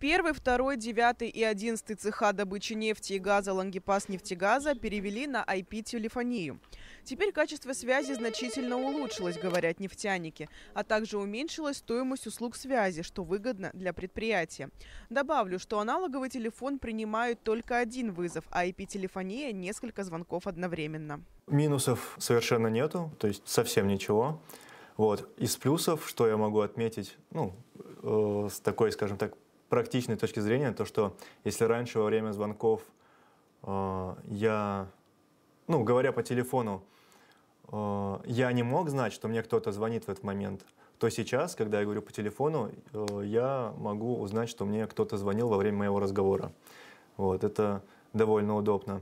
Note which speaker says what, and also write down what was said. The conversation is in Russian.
Speaker 1: Первый, второй, девятый и одиннадцатый цеха добычи нефти и газа Лангипас нефтегаза перевели на IP-телефонию. Теперь качество связи значительно улучшилось, говорят нефтяники, а также уменьшилась стоимость услуг связи, что выгодно для предприятия. Добавлю, что аналоговый телефон принимает только один вызов, а IP-телефония – несколько звонков одновременно.
Speaker 2: Минусов совершенно нету, то есть совсем ничего. Вот. Из плюсов, что я могу отметить, ну, э, с такой, скажем так, практичной точки зрения, то, что если раньше во время звонков э, я, ну, говоря по телефону, э, я не мог знать, что мне кто-то звонит в этот момент, то сейчас, когда я говорю по телефону, э, я могу узнать, что мне кто-то звонил во время моего разговора. Вот, это довольно удобно.